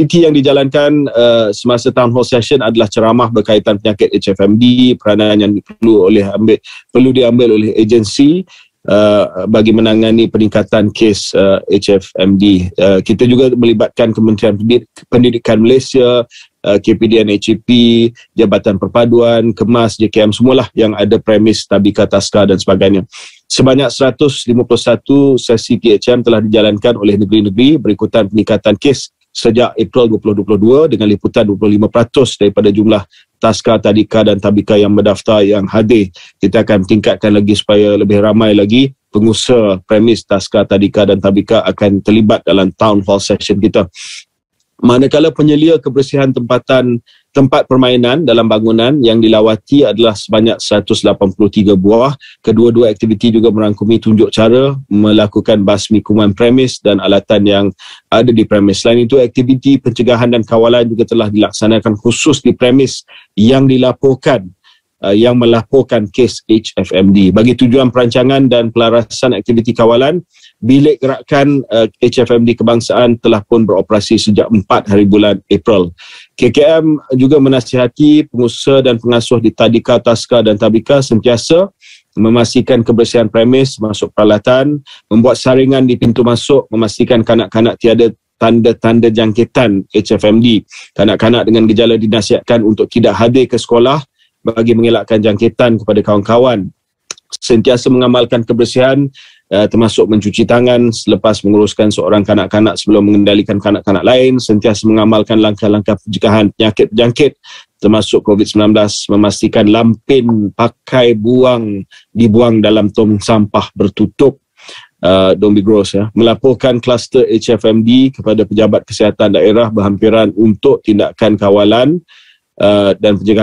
aktiviti yang dijalankan uh, semasa town hall session adalah ceramah berkaitan penyakit HFMD, peranan yang perlu oleh ambil perlu diambil oleh agensi Uh, bagi menangani peningkatan kes uh, HFMD uh, kita juga melibatkan Kementerian Pendidikan Malaysia uh, KPDN HEP Jabatan Perpaduan KEMAS JKM semualah yang ada premis Tabika Taska dan sebagainya sebanyak 151 sesi PHM telah dijalankan oleh negeri-negeri berikutan peningkatan kes sejak April 2022 dengan liputan 25% daripada jumlah taska, tadika dan tabika yang mendaftar yang hadir. Kita akan tingkatkan lagi supaya lebih ramai lagi pengusaha premis taska, tadika dan tabika akan terlibat dalam town hall session kita manakala penyelia kebersihan tempatan tempat permainan dalam bangunan yang dilawati adalah sebanyak 183 buah. Kedua-dua aktiviti juga merangkumi tunjuk cara melakukan basmi kuman premis dan alatan yang ada di premis. Selain itu, aktiviti pencegahan dan kawalan juga telah dilaksanakan khusus di premis yang dilaporkan Uh, yang melaporkan kes HFMD bagi tujuan perancangan dan pelarasan aktiviti kawalan bilik gerakan uh, HFMD kebangsaan telah pun beroperasi sejak 4 hari bulan April. KKM juga menasihati pengusaha dan pengasuh di Tadika, Taska dan Tabika sentiasa memastikan kebersihan premis masuk peralatan, membuat saringan di pintu masuk, memastikan kanak-kanak tiada tanda-tanda jangkitan HFMD. Kanak-kanak dengan gejala dinasihatkan untuk tidak hadir ke sekolah bagi mengelakkan jangkitan kepada kawan-kawan. Sentiasa mengamalkan kebersihan uh, termasuk mencuci tangan selepas menguruskan seorang kanak-kanak sebelum mengendalikan kanak-kanak lain. Sentiasa mengamalkan langkah-langkah pencegahan penyakit-penyakit termasuk COVID-19 memastikan lampin pakai buang dibuang dalam tong sampah bertutup. Uh, don't be gross ya. Melaporkan kluster HFMD kepada pejabat kesihatan daerah berhampiran untuk tindakan kawalan uh, dan penjagaan.